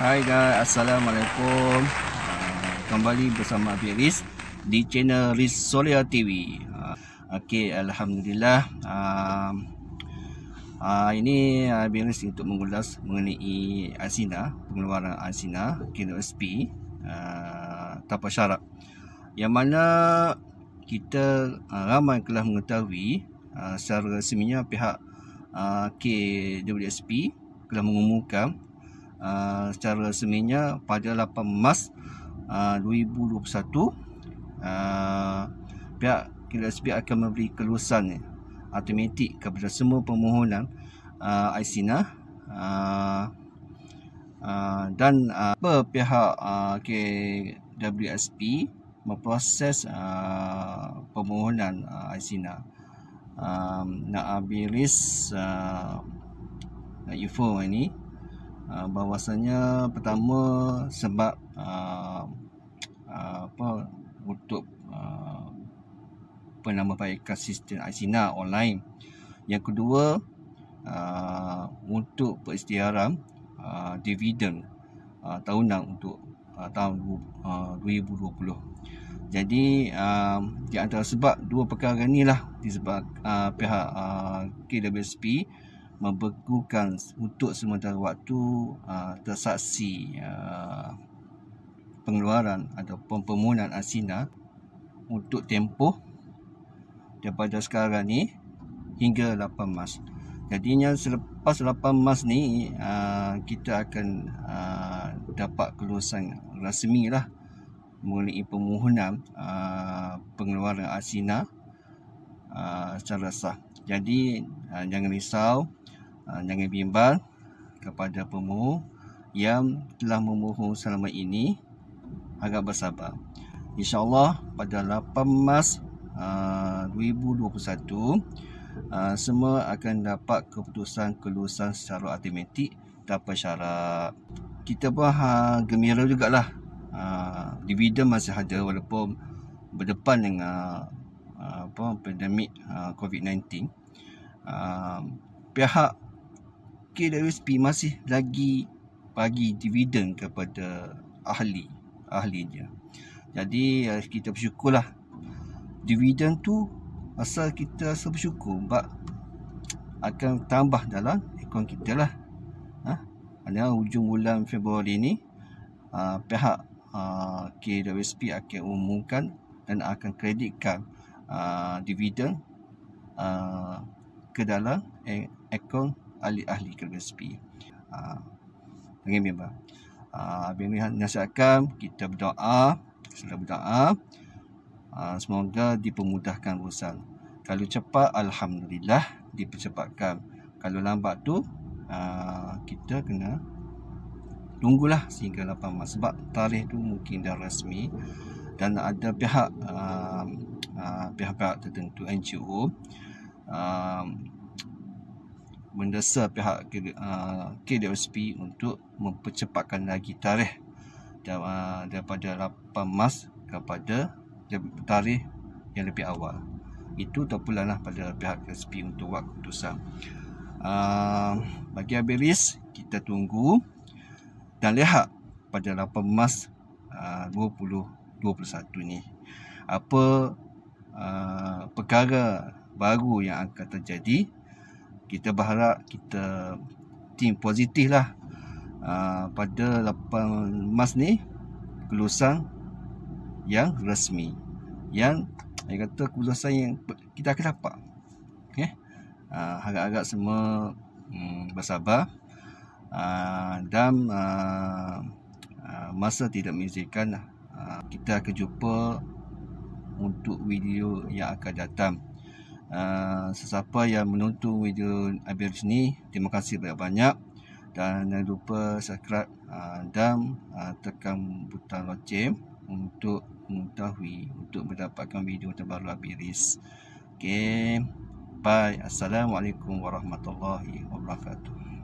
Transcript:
Hai guys, Assalamualaikum Kembali bersama Abik Riz Di channel Riz Solia TV uh, ha, Okay, Alhamdulillah ha, ha, Ini Abik Riz untuk mengulas mengenai Asina Pengeluaran Asina, Kino Tanpa syarat Yang mana kita ramai telah mengetahui uh, Secara resminya pihak KWSP telah mengumumkan Ah, secara resminya pada 8 Mac uh, 2021 uh, pihak KLSP akan memberi kelulusan ni eh, automatik kepada semua permohonan uh, ah, ICNA uh, ah, uh, dan apa uh, pihak uh, KWSP memproses uh, permohonan uh, ICNA um, nak ambil list uh, info ini Ah, bahawasanya pertama sebab uh, apa untuk uh, apa nama sistem Aisina online yang kedua uh, untuk peristiharan uh, dividen uh, tahunan untuk uh, tahun uh, 2020 jadi uh, di antara sebab dua perkara ni lah disebab uh, pihak uh, KWSP uh, membekukan untuk sementara waktu uh, tersaksi uh, pengeluaran atau permohonan asina untuk tempoh daripada sekarang ni hingga 8 mas Jadinya selepas 8 mas ni uh, kita akan uh, dapat keluasan rasmi lah mengenai permohonan pengeluaran asina uh, secara sah. Jadi uh, jangan risau Ah, jangan bimbang kepada pemohon yang telah memohon selama ini agak bersabar. Insya Allah pada 8 Mac 2021 semua akan dapat keputusan kelulusan secara automatik tanpa syarat. Kita pun ha, gembira jugalah. Ha, ah, dividen masih ada walaupun berdepan dengan apa pandemik COVID-19. pihak KWSP masih lagi bagi dividen kepada ahli ahlinya. Jadi ya, kita bersyukurlah dividen tu asal kita rasa bersyukur sebab akan tambah dalam akaun kita lah. Ha? pada hujung bulan Februari ni uh, pihak uh, ha, KWSP akan umumkan dan akan kreditkan uh, dividen uh, ke dalam akaun ahli-ahli kerespi. Ha. Uh, Amin bang. Ah uh, nasihatkan kita berdoa, kita berdoa. Uh, semoga dipermudahkan urusan. Kalau cepat alhamdulillah dipercepatkan. Kalau lambat tu uh, kita kena tunggulah sehingga 8 Mac sebab tarikh tu mungkin dah rasmi dan ada pihak uh, ah, uh, pihak tertentu NGO uh, mendesak pihak KWSP uh, untuk mempercepatkan lagi tarikh uh, daripada 8 Mac kepada tarikh yang lebih awal itu terpulanglah pada pihak KWSP untuk buat keputusan uh, bagi Abiris kita tunggu dan lihat pada 8 Mac 2021 ni apa perkara baru yang akan terjadi kita berharap kita tim positif lah uh, pada 8 Mac ni kelulusan yang resmi yang saya kata kelulusan yang kita akan dapat okay? uh, ah, harap-harap semua um, bersabar uh, dan uh, uh, masa tidak mengizinkan uh, kita akan jumpa untuk video yang akan datang uh, sesiapa yang menonton video Abir ini, terima kasih banyak-banyak dan jangan lupa subscribe uh, dan uh, tekan butang lonceng untuk mengetahui untuk mendapatkan video terbaru Abiris ok bye assalamualaikum warahmatullahi wabarakatuh